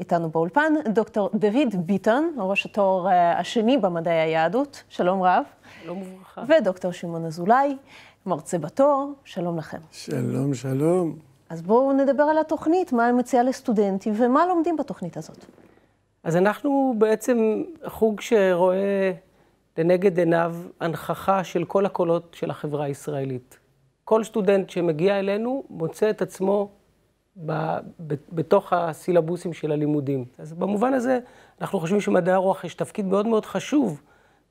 איתנו באולפן דוקטור דוד ביטון, ראש התואר אה, השני במדעי היהדות, שלום רב. שלום וברכה. ודוקטור שמעון אזולאי, מרצה בתואר, שלום לכם. שלום, שלום. אז בואו נדבר על התוכנית, מה היא מציעה לסטודנטים ומה לומדים בתוכנית הזאת. אז אנחנו בעצם חוג שרואה לנגד עיניו הנכחה של כל הקולות של החברה הישראלית. כל סטודנט שמגיע אלינו מוצא את עצמו בתוך הסילבוסים של הלימודים. אז במובן הזה, אנחנו חושבים שמדעי הרוח יש תפקיד מאוד מאוד חשוב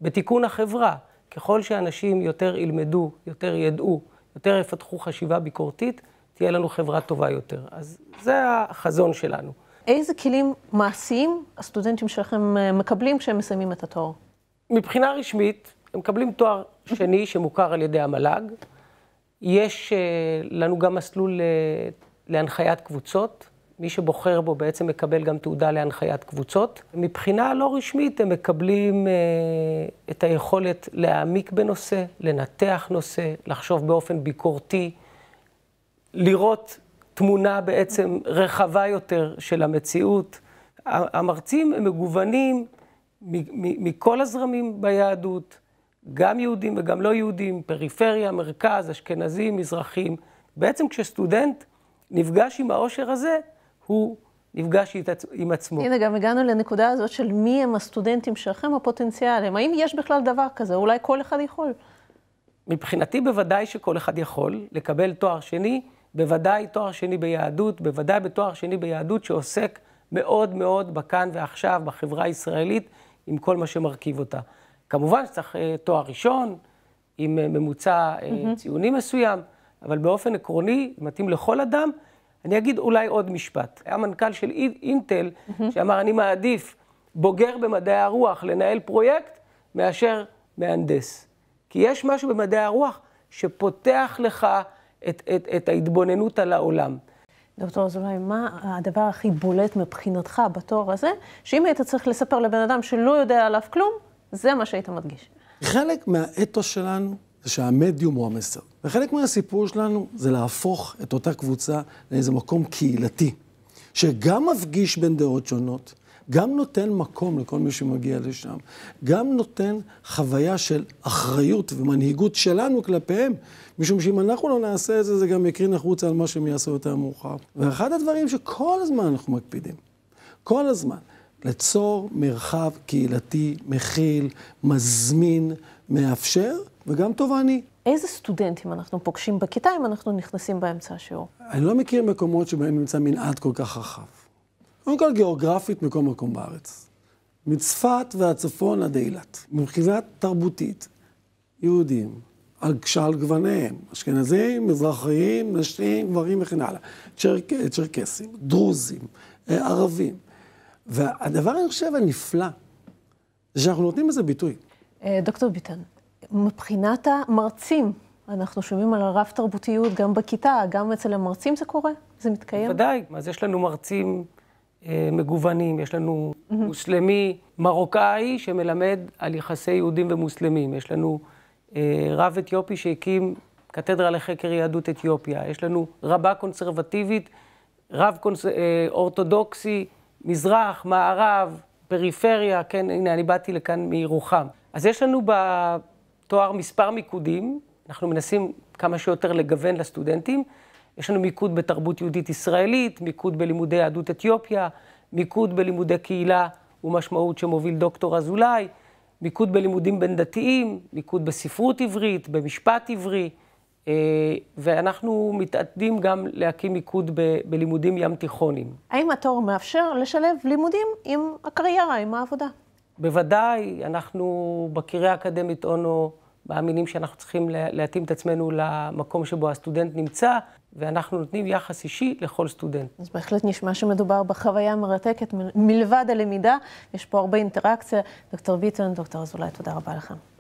בתיקון החברה. ככל שאנשים יותר ילמדו, יותר ידעו, יותר יפתחו חשיבה ביקורתית, תהיה לנו חברה טובה יותר. אז זה החזון שלנו. איזה כלים מעשיים הסטודנטים שלכם אה, מקבלים כשהם מסיימים את התואר? מבחינה רשמית, הם מקבלים תואר שני שמוכר על ידי המל"ג. יש אה, לנו גם מסלול אה, להנחיית קבוצות. מי שבוחר בו בעצם מקבל גם תעודה להנחיית קבוצות. מבחינה לא רשמית הם מקבלים אה, את היכולת להעמיק בנושא, לנתח נושא, לחשוב באופן ביקורתי, לראות תמונה בעצם רחבה יותר של המציאות. המרצים הם מגוונים מכל הזרמים ביהדות, גם יהודים וגם לא יהודים, פריפריה, מרכז, אשכנזים, מזרחים. בעצם כשסטודנט נפגש עם העושר הזה, הוא נפגש עם עצמו. הנה, גם הגענו לנקודה הזאת של מי הם הסטודנטים שלכם הפוטנציאליים. האם יש בכלל דבר כזה? אולי כל אחד יכול. מבחינתי בוודאי שכל אחד יכול לקבל תואר שני, בוודאי תואר שני ביהדות, בוודאי בתואר שני ביהדות שעוסק מאוד מאוד בכאן ועכשיו, בחברה הישראלית, עם כל מה שמרכיב אותה. כמובן שצריך אה, תואר ראשון, עם אה, ממוצע mm-hmm. ציוני מסוים. אבל באופן עקרוני, מתאים לכל אדם. אני אגיד אולי עוד משפט. היה מנכ"ל של אינטל, שאמר, אני מעדיף בוגר במדעי הרוח לנהל פרויקט, מאשר מהנדס. כי יש משהו במדעי הרוח שפותח לך את, את, את ההתבוננות על העולם. דוקטור אזולאי, מה הדבר הכי בולט מבחינתך בתואר הזה, שאם היית צריך לספר לבן אדם שלא יודע עליו כלום, זה מה שהיית מדגיש. חלק מהאתוס שלנו זה שהמדיום הוא המסר. וחלק מהסיפור שלנו זה להפוך את אותה קבוצה לאיזה מקום קהילתי, שגם מפגיש בין דעות שונות, גם נותן מקום לכל מי שמגיע לשם, גם נותן חוויה של אחריות ומנהיגות שלנו כלפיהם, משום שאם אנחנו לא נעשה את זה, זה גם יקרין החוצה על מה שהם יעשו יותר מאוחר. ואחד הדברים שכל הזמן אנחנו מקפידים, כל הזמן, ליצור מרחב קהילתי מכיל, מזמין, מאפשר, וגם תובעני. איזה סטודנטים אנחנו פוגשים בכיתה אם אנחנו נכנסים באמצע השיעור? אני לא מכיר מקומות שבהם נמצא מנעד כל כך רחב. קודם כל גיאוגרפית מכל מקום בארץ. מצפת והצפון עד אילת. מבחינה תרבותית, יהודים, על שעל גווניהם, אשכנזים, מזרחיים, נשים, גברים וכן הלאה, צ'רק, צ'רקסים, דרוזים, אה, ערבים. והדבר, אני חושב, הנפלא, זה שאנחנו נותנים לזה ביטוי. אה, דוקטור ביטן, מבחינת המרצים, אנחנו שומעים על הרב תרבותיות גם בכיתה, גם אצל המרצים זה קורה? זה מתקיים? בוודאי. אז יש לנו מרצים אה, מגוונים, יש לנו mm-hmm. מוסלמי מרוקאי שמלמד על יחסי יהודים ומוסלמים, יש לנו אה, רב אתיופי שהקים קתדרה לחקר יהדות אתיופיה, יש לנו רבה קונסרבטיבית, רב קונס... אה, אורתודוקסי, מזרח, מערב, פריפריה, כן, הנה, אני באתי לכאן מירוחם. אז יש לנו ב... תואר מספר מיקודים, אנחנו מנסים כמה שיותר לגוון לסטודנטים. יש לנו מיקוד בתרבות יהודית ישראלית, מיקוד בלימודי יהדות אתיופיה, מיקוד בלימודי קהילה ומשמעות שמוביל דוקטור אזולאי, מיקוד בלימודים בין דתיים, מיקוד בספרות עברית, במשפט עברי, אה, ואנחנו מתעתדים גם להקים מיקוד ב- בלימודים ים תיכוניים. האם התואר מאפשר לשלב לימודים עם הקריירה, עם העבודה? בוודאי, אנחנו בקריה האקדמית אונו מאמינים שאנחנו צריכים להתאים את עצמנו למקום שבו הסטודנט נמצא, ואנחנו נותנים יחס אישי לכל סטודנט. אז בהחלט נשמע שמדובר בחוויה מרתקת, מלבד הלמידה, יש פה הרבה אינטראקציה. דוקטור ביטון, דוקטור אזולאי, תודה רבה לכם.